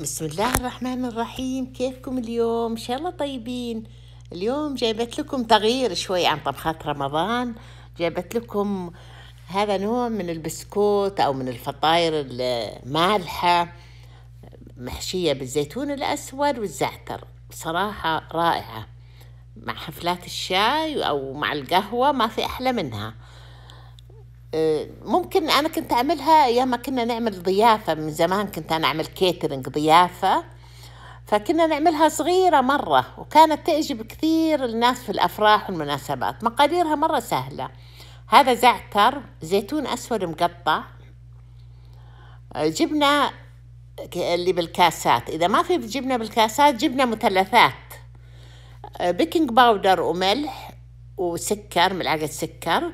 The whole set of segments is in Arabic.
بسم الله الرحمن الرحيم كيفكم اليوم ان شاء الله طيبين اليوم جايبت لكم تغيير شوي عن طبخات رمضان جايبت لكم هذا نوع من البسكوت او من الفطاير المالحه محشيه بالزيتون الاسود والزعتر صراحه رائعه مع حفلات الشاي او مع القهوه ما في احلى منها ممكن أنا كنت أعملها ما كنا نعمل ضيافة من زمان كنت أنا أعمل كيترنج ضيافة فكنا نعملها صغيرة مرة وكانت تعجب كثير الناس في الأفراح والمناسبات مقاديرها مرة سهلة هذا زعتر زيتون أسود مقطع جبنة اللي بالكاسات إذا ما في جبنة بالكاسات جبنة مثلثات بيكنج باودر وملح وسكر ملعقة سكر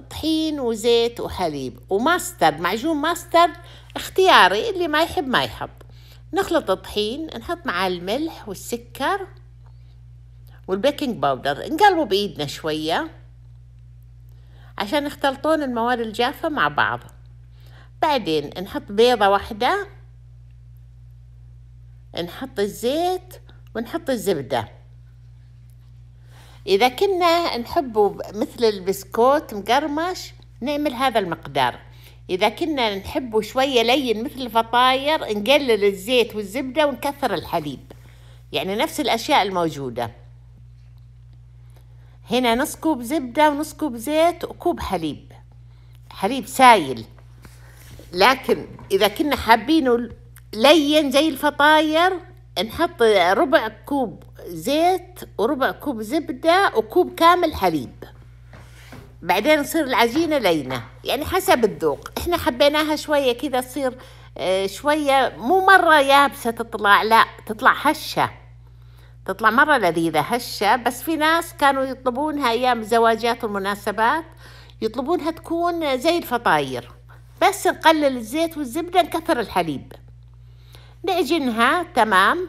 طحين وزيت وحليب وماسترد معجون ماسترد اختياري اللي ما يحب ما يحب نخلط الطحين نحط معاه الملح والسكر والبيكنج باودر نقلبه بإيدنا شوية عشان يختلطون المواد الجافة مع بعض بعدين نحط بيضة واحدة نحط الزيت ونحط الزبدة إذا كنا نحبه مثل البسكوت مقرمش نعمل هذا المقدار إذا كنا نحبه شوية لين مثل الفطاير نقلل الزيت والزبدة ونكثر الحليب يعني نفس الأشياء الموجودة هنا نص كوب زبدة ونص كوب زيت وكوب حليب حليب سايل لكن إذا كنا حابينه لين زي الفطاير نحط ربع كوب زيت وربع كوب زبدة وكوب كامل حليب بعدين تصير العجينة لينة يعني حسب الذوق احنا حبيناها شوية كذا تصير آه، شوية مو مرة يابسة تطلع لا تطلع هشة تطلع مرة لذيذة هشة بس في ناس كانوا يطلبونها أيام زواجات والمناسبات يطلبونها تكون زي الفطاير بس نقلل الزيت والزبدة نكثر الحليب نأجنها تمام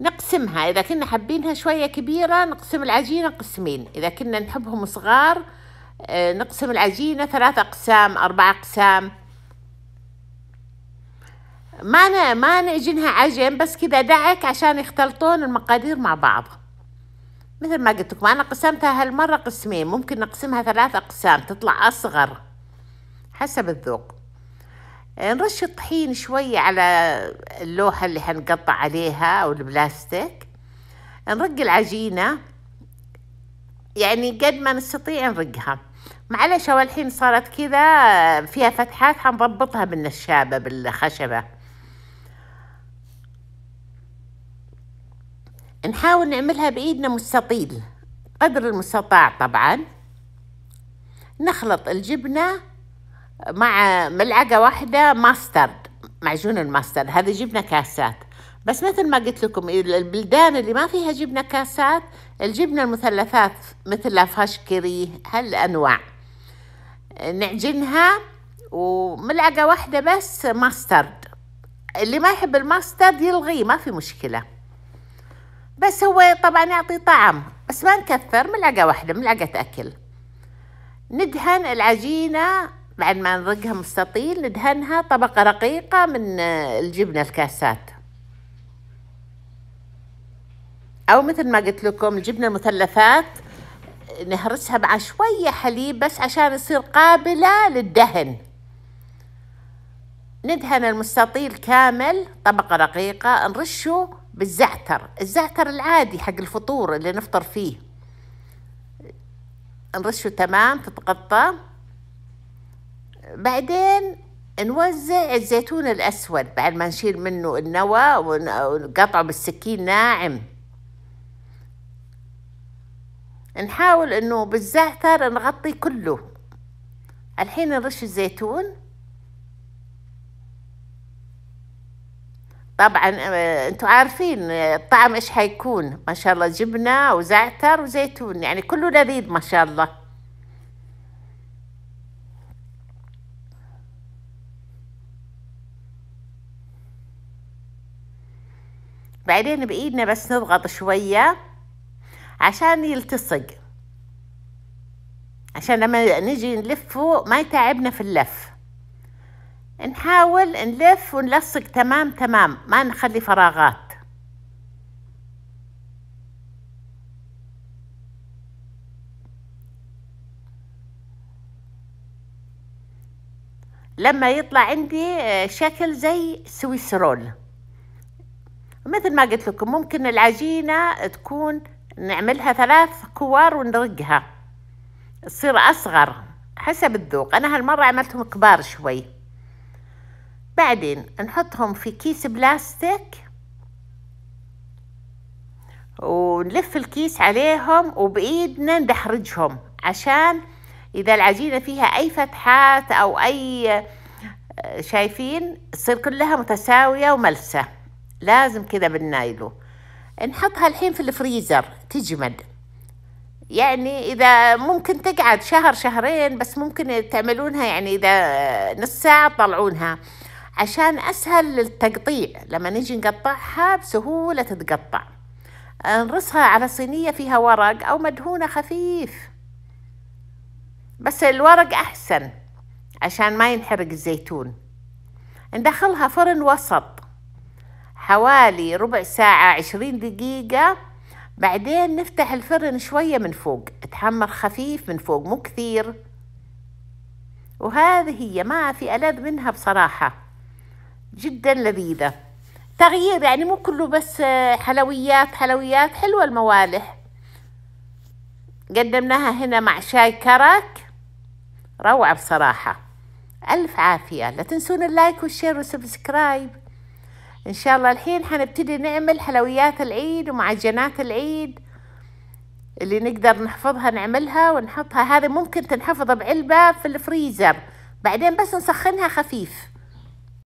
نقسمها إذا كنا حابينها شوية كبيرة نقسم العجينة قسمين إذا كنا نحبهم صغار آه، نقسم العجينة ثلاثة أقسام أربعة أقسام ما ما نأجنها عجن بس كذا دعك عشان يختلطون المقادير مع بعض مثل ما قلت لكم أنا قسمتها هالمرة قسمين ممكن نقسمها ثلاثة أقسام تطلع أصغر حسب الذوق آه، نرش الطحين شوي على اللوحة اللي هنقطع عليها أو البلاستيك نرق العجينة يعني قد ما نستطيع نرقها معلش هو الحين صارت كذا آه، فيها فتحات حنضبطها بالنشابة بالخشبة نحاول نعملها بإيدنا مستطيل قدر المستطاع طبعا نخلط الجبنه مع ملعقة واحدة ماسترد معجون الماسترد هذا جبنه كاسات بس مثل ما قلت لكم البلدان اللي ما فيها جبنة كاسات الجبنة المثلثات مثل فاشكري هالأنواع نعجنها وملعقة واحدة بس ماسترد اللي ما يحب الماسترد يلغيه ما في مشكلة بس هو طبعا يعطي طعم بس ما نكثر ملعقة واحدة ملعقة أكل ندهن العجينة بعد ما نرقها مستطيل ندهنها طبقة رقيقة من آه، الجبنة الكاسات أو مثل ما قلت لكم الجبنة المثلثات نهرسها مع شوية حليب بس عشان يصير قابلة للدهن ندهن المستطيل كامل طبقة رقيقة نرشه بالزعتر الزعتر العادي حق الفطور اللي نفطر فيه نرشه تمام تتقطع بعدين نوزع الزيتون الأسود بعد ما نشيل منه النوى ونقطعه بالسكين ناعم نحاول انه بالزعتر نغطي كله الحين نرش الزيتون طبعا آه، انتوا عارفين الطعم ايش حيكون ما شاء الله جبنه وزعتر وزيتون يعني كله لذيذ ما شاء الله بعدين بإيدنا بس نضغط شوية عشان يلتصق عشان لما نجي نلفه ما يتعبنا في اللف نحاول نلف ونلصق تمام تمام ما نخلي فراغات لما يطلع عندي آه، شكل زي سويس رول مثل ما قلت لكم ممكن العجينة تكون نعملها ثلاث كوار ونرقها تصير أصغر حسب الذوق أنا هالمرة عملتهم كبار شوي بعدين نحطهم في كيس بلاستيك ونلف الكيس عليهم وبإيدنا ندحرجهم عشان إذا العجينة فيها أي فتحات أو أي آه، شايفين تصير كلها متساوية وملسة لازم كذا بالنايلو نحطها الحين في الفريزر تجمد يعني إذا ممكن تقعد شهر شهرين بس ممكن تعملونها يعني إذا نص ساعة تطلعونها عشان أسهل للتقطيع لما نجي نقطعها بسهولة تتقطع نرصها على صينية فيها ورق أو مدهونة خفيف بس الورق أحسن عشان ما ينحرق الزيتون ندخلها فرن وسط حوالي ربع ساعة عشرين دقيقة بعدين نفتح الفرن شوية من فوق تحمر خفيف من فوق مو كثير وهذه هي ما في ألذ منها بصراحة جدا لذيذة تغيير يعني مو كله بس آه، حلويات حلويات حلوة الموالح قدمناها هنا مع شاي كرك روعة بصراحة ألف عافية لا تنسون اللايك والشير والسبسكرايب ان شاء الله الحين حنبتدي نعمل حلويات العيد ومعجنات العيد اللي نقدر نحفظها نعملها ونحطها هذه ممكن تنحفظ بعلبة في الفريزر بعدين بس نسخنها خفيف